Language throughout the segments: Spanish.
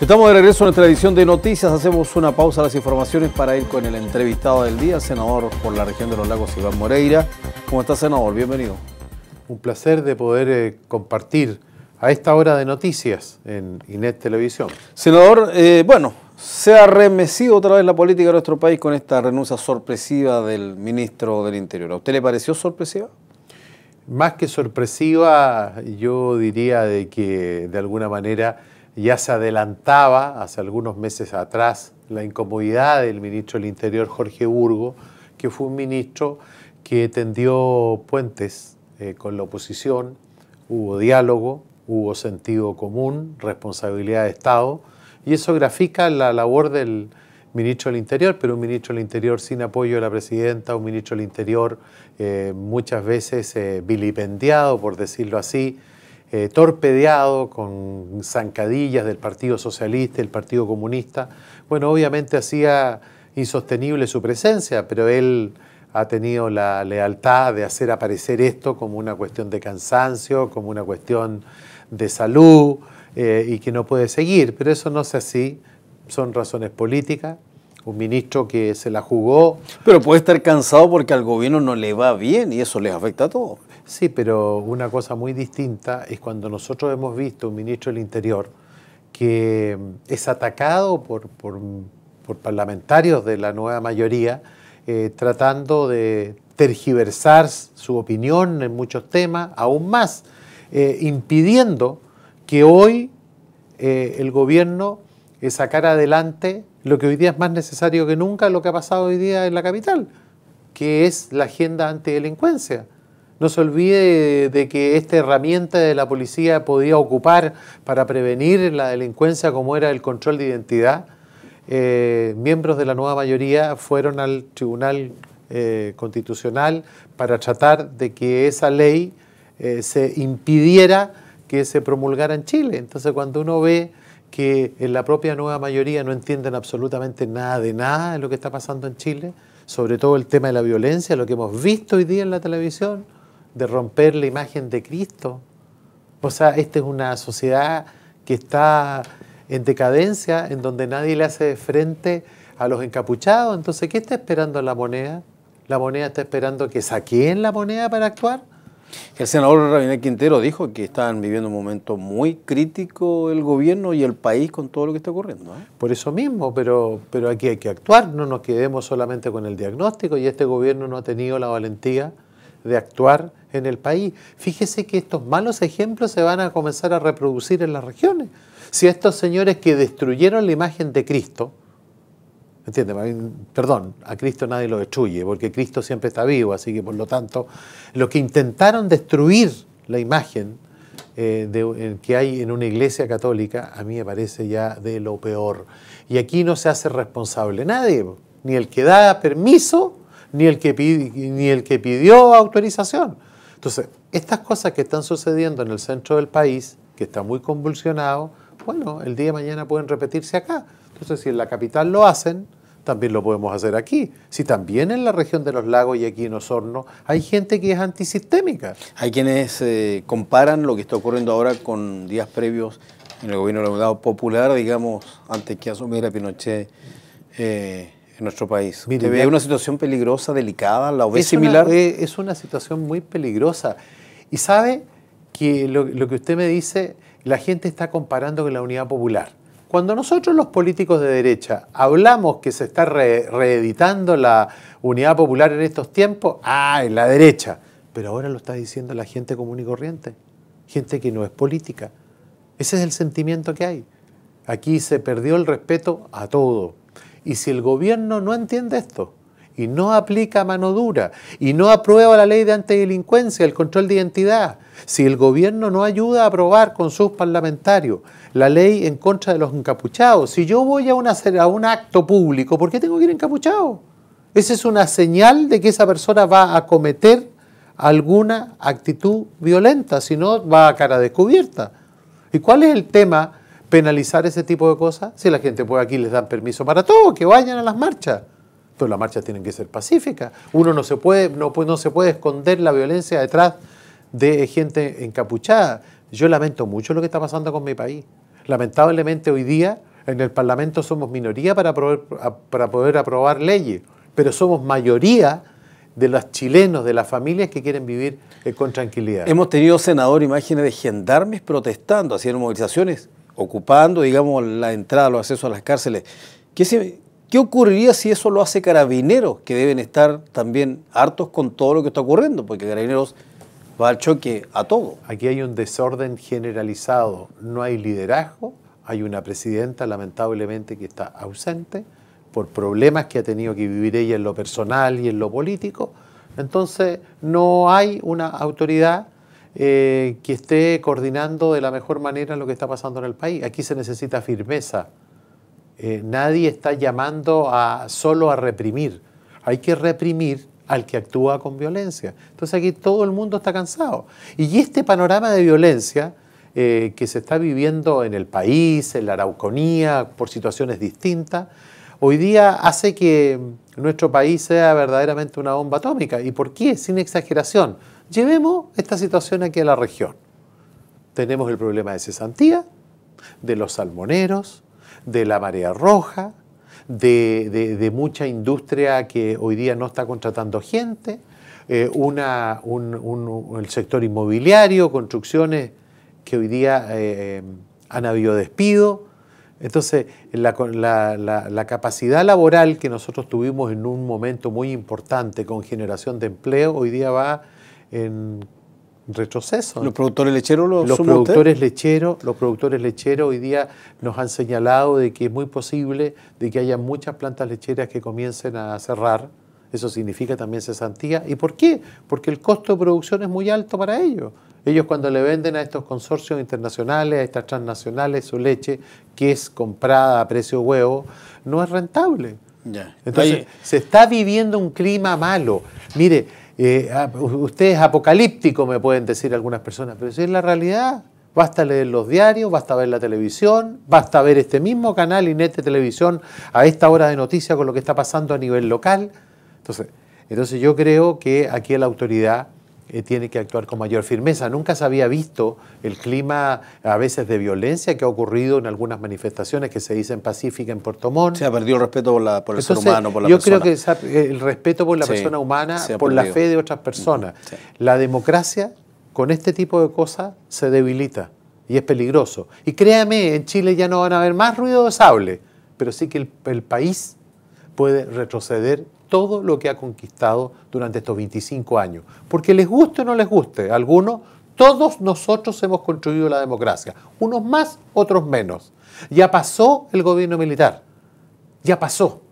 Estamos de regreso en nuestra edición de noticias. Hacemos una pausa a las informaciones para ir con el entrevistado del día, senador por la región de los lagos, Iván Moreira. ¿Cómo está, senador? Bienvenido. Un placer de poder eh, compartir a esta hora de noticias en Inés Televisión. Senador, eh, bueno, se ha remecido otra vez la política de nuestro país con esta renuncia sorpresiva del ministro del Interior. ¿A usted le pareció sorpresiva? Más que sorpresiva, yo diría de que de alguna manera ya se adelantaba hace algunos meses atrás la incomodidad del ministro del Interior, Jorge Burgo, que fue un ministro que tendió puentes eh, con la oposición, hubo diálogo, hubo sentido común, responsabilidad de Estado, y eso grafica la labor del ministro del Interior, pero un ministro del Interior sin apoyo de la presidenta, un ministro del Interior eh, muchas veces eh, vilipendiado, por decirlo así, eh, torpedeado con zancadillas del Partido Socialista, el Partido Comunista. Bueno, obviamente hacía insostenible su presencia, pero él ha tenido la lealtad de hacer aparecer esto como una cuestión de cansancio, como una cuestión de salud eh, y que no puede seguir. Pero eso no es así, son razones políticas. Un ministro que se la jugó. Pero puede estar cansado porque al gobierno no le va bien y eso les afecta a todos. Sí, pero una cosa muy distinta es cuando nosotros hemos visto un ministro del Interior que es atacado por, parlamentarios de la nueva mayoría, eh, tratando de tergiversar su opinión en muchos temas, aún más, eh, impidiendo que hoy eh, el gobierno sacara adelante lo que hoy día es más necesario que nunca, lo que ha pasado hoy día en la capital, que es la agenda antidelincuencia. No se olvide de que esta herramienta de la policía podía ocupar para prevenir la delincuencia como era el control de identidad. Eh, miembros de la nueva mayoría fueron al Tribunal eh, Constitucional para tratar de que esa ley eh, se impidiera que se promulgara en Chile. Entonces cuando uno ve que en la propia nueva mayoría no entienden absolutamente nada de nada de lo que está pasando en Chile, sobre todo el tema de la violencia, lo que hemos visto hoy día en la televisión, de romper la imagen de Cristo. O sea, esta es una sociedad que está en decadencia, en donde nadie le hace frente a los encapuchados. Entonces, ¿qué está esperando la moneda? ¿La moneda está esperando que saquen la moneda para actuar? El senador Rabinel Quintero dijo que están viviendo un momento muy crítico el gobierno y el país con todo lo que está ocurriendo. ¿eh? Por eso mismo, pero, pero aquí hay que actuar, no nos quedemos solamente con el diagnóstico y este gobierno no ha tenido la valentía de actuar en el país. Fíjese que estos malos ejemplos se van a comenzar a reproducir en las regiones. Si estos señores que destruyeron la imagen de Cristo, entiende, Perdón, a Cristo nadie lo destruye, porque Cristo siempre está vivo, así que por lo tanto, los que intentaron destruir la imagen eh, eh, que hay en una iglesia católica, a mí me parece ya de lo peor. Y aquí no se hace responsable nadie, ni el que da permiso, ni el que, pide, ni el que pidió autorización. Entonces, estas cosas que están sucediendo en el centro del país, que está muy convulsionado, bueno, el día de mañana pueden repetirse acá. Entonces, si en la capital lo hacen, también lo podemos hacer aquí. Si también en la región de los lagos y aquí en Osorno hay gente que es antisistémica. Hay quienes eh, comparan lo que está ocurriendo ahora con días previos en el gobierno de Unidad Popular, digamos, antes que asumiera Pinochet eh, en nuestro país. Mire, una situación peligrosa, delicada? ¿La ve similar? Eh, es una situación muy peligrosa. Y sabe que lo, que usted me dice, la gente está comparando con la unidad popular. Cuando nosotros los políticos de derecha hablamos que se está reeditando la unidad popular en estos tiempos, ah, en la derecha. Pero ahora lo está diciendo la gente común y corriente, gente que no es política. Ese es el sentimiento que hay. Aquí se perdió el respeto a todo y si el gobierno no entiende esto y no aplica mano dura y no aprueba la ley de antidelincuencia, el control de identidad, si el gobierno no ayuda a aprobar con sus parlamentarios la ley en contra de los encapuchados, si yo voy a, a un acto público, ¿por qué tengo que ir encapuchado? Esa es una señal de que esa persona va a cometer alguna actitud violenta, si no va a cara descubierta. ¿Y cuál es el tema? penalizar ese tipo de cosas? Si la gente puede aquí les dan permiso para todo, que vayan a las marchas. Pero las marchas tienen que ser pacíficas. Uno no se puede, no, no se puede esconder la violencia detrás de gente encapuchada. Yo lamento mucho lo que está pasando con mi país. Lamentablemente hoy día en el Parlamento somos minoría para poder, para poder aprobar leyes, pero somos mayoría de los chilenos, de las familias que quieren vivir eh, con tranquilidad. Hemos tenido, senador, imágenes de gendarmes protestando, haciendo movilizaciones ocupando, digamos, la entrada, los accesos a las cárceles. ¿Qué, ¿Qué ocurriría si eso lo hace carabineros, que deben estar también hartos con todo lo que está ocurriendo? Porque carabineros va al choque a todo. Aquí hay un desorden generalizado, no hay liderazgo, hay una presidenta lamentablemente que está ausente por problemas que ha tenido que vivir ella en lo personal y en lo político. Entonces no hay una autoridad eh, que esté coordinando de la mejor manera lo que está pasando en el país. Aquí se necesita firmeza. Eh, nadie está llamando a, solo a reprimir. Hay que reprimir al que actúa con violencia. Entonces aquí todo el mundo está cansado. Y este panorama de violencia eh, que se está viviendo en el país, en la Araucanía, por situaciones distintas, hoy día hace que nuestro país sea verdaderamente una bomba atómica. ¿Y por qué? Sin exageración. Llevemos esta situación aquí a la región. Tenemos el problema de cesantía, de los salmoneros, de la marea roja, de, mucha industria que hoy día no está contratando gente, eh, el sector inmobiliario, construcciones que hoy día eh, eh, han habido despido entonces, la, capacidad laboral que nosotros tuvimos en un momento muy importante con generación de empleo, hoy día va en retroceso. ¿Los productores lecheros los productores lecheros, Los productores lecheros hoy día nos han señalado de que es muy posible de que haya muchas plantas lecheras que comiencen a cerrar. Eso significa también cesantía. ¿Y por qué? Porque el costo de producción es muy alto para ellos. Ellos cuando le venden a estos consorcios internacionales, a estas transnacionales, su leche, que es comprada a precio huevo, no es rentable. Entonces, se está viviendo un clima malo. Mire, eh, usted es apocalíptico, me pueden decir algunas personas, pero si es la realidad. Basta leer los diarios, basta ver la televisión, basta ver este mismo canal INET de Televisión a esta hora de noticia con lo que está pasando a nivel local. Entonces, entonces yo creo que aquí la autoridad eh, tiene que actuar con mayor firmeza. Nunca se había visto el clima a veces de violencia que ha ocurrido en algunas manifestaciones que se dicen pacíficas en Puerto Montt. Se ha perdido el respeto por, la, el ser humano, por la yo creo que el respeto por la persona humana, por la fe de otras personas. Mm, la democracia con este tipo de cosas se debilita y es peligroso. Y créame, en Chile ya no van a haber más ruido de sable, pero sí que el país puede retroceder todo lo que ha conquistado durante estos 25 años. Porque les guste o no les guste a algunos, todos nosotros hemos construido la democracia, unos más, otros menos. Ya pasó el gobierno militar, ya pasó.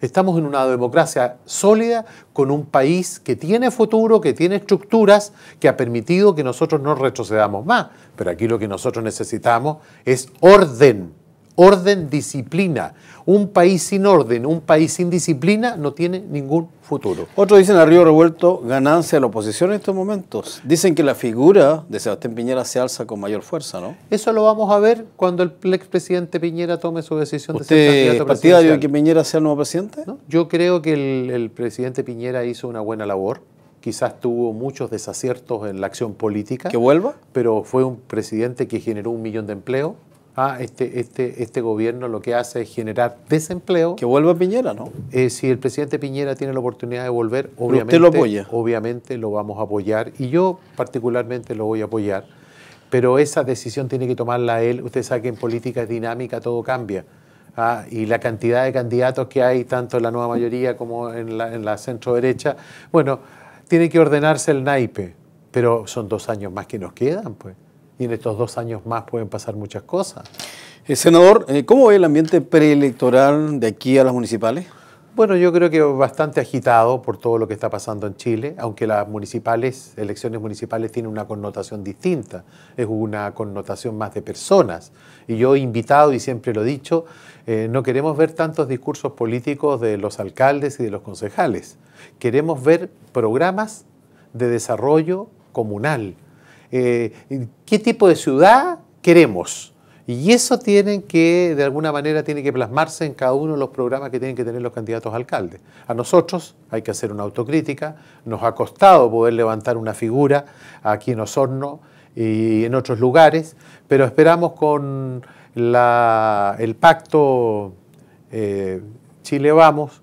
Estamos en una democracia sólida, con un país que tiene futuro, que tiene estructuras, que ha permitido que nosotros no retrocedamos más. Pero aquí lo que nosotros necesitamos es orden orden, disciplina. Un país sin orden, un país sin disciplina no tiene ningún futuro. Otros dicen a Río Revuelto ganancia a la oposición en estos momentos. Dicen que la figura de Sebastián Piñera se alza con mayor fuerza, ¿no? Eso lo vamos a ver cuando el expresidente Piñera tome su decisión de ser candidato de que Piñera sea el nuevo presidente? Yo creo que el, el presidente Piñera hizo una buena labor quizás tuvo muchos desaciertos en la acción política. ¿Que vuelva? Pero fue un presidente que generó un millón de empleos, Ah, este, este, este gobierno lo que hace es generar desempleo. Que vuelva Piñera, ¿no? Eh, si el presidente Piñera tiene la oportunidad de volver, obviamente, lo, obviamente lo vamos a apoyar y yo particularmente lo voy a apoyar. Pero esa decisión tiene que tomarla él. Usted sabe que en política es dinámica, todo cambia. ¿ah? y la cantidad de candidatos que hay, tanto en la nueva mayoría como en la, en la centro derecha, bueno, tiene que ordenarse el naipe, pero son dos años más que nos quedan, pues y en estos dos años más pueden pasar muchas cosas. Eh, senador, eh, ¿cómo ve el ambiente preelectoral de aquí a las municipales? Bueno, yo creo que bastante agitado por todo lo que está pasando en Chile, aunque las municipales, elecciones municipales tienen una connotación distinta, es una connotación más de personas. Y yo he invitado y siempre lo he dicho, eh, no queremos ver tantos discursos políticos de los alcaldes y de los concejales, queremos ver programas de desarrollo comunal, eh, qué tipo de ciudad queremos. Y eso tiene que, de alguna manera, tiene que plasmarse en cada uno de los programas que tienen que tener los candidatos a alcaldes. A nosotros hay que hacer una autocrítica, nos ha costado poder levantar una figura aquí en Osorno y en otros lugares, pero esperamos con el pacto eh, Chile Vamos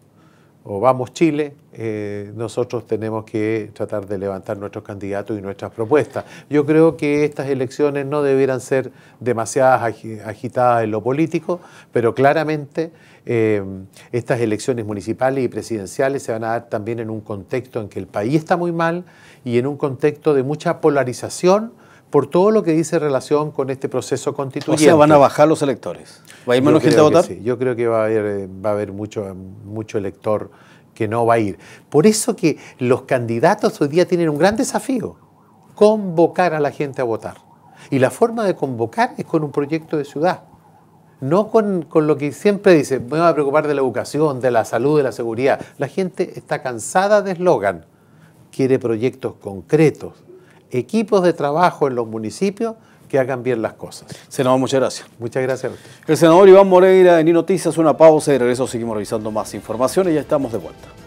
o Vamos Chile, eh, nosotros tenemos que tratar de levantar nuestros candidatos y nuestras propuestas. Yo creo que estas elecciones no debieran ser demasiadas agitadas en lo político, pero claramente eh, estas elecciones municipales y presidenciales se van a dar también en un contexto en que el país está muy mal y en un contexto de mucha polarización por todo lo que dice relación con este proceso constituyente. O sea, van a bajar los electores. ¿Va a ir menos gente a votar? Sí. Yo creo que va a haber, eh, va a haber mucho elector que no va a ir. Por eso que los candidatos hoy día tienen un gran desafío, convocar a la gente a votar. Y la forma de convocar es con un proyecto de ciudad, no con, lo que siempre dice, me voy a preocupar de la educación, de la salud, de la seguridad. La gente está cansada de eslogan, quiere proyectos concretos, equipos de trabajo en los municipios que hagan bien las cosas. Senador, muchas gracias. Muchas gracias El senador Iván Moreira de Ni Noticias, una pausa y de regreso seguimos revisando más información y ya estamos de vuelta.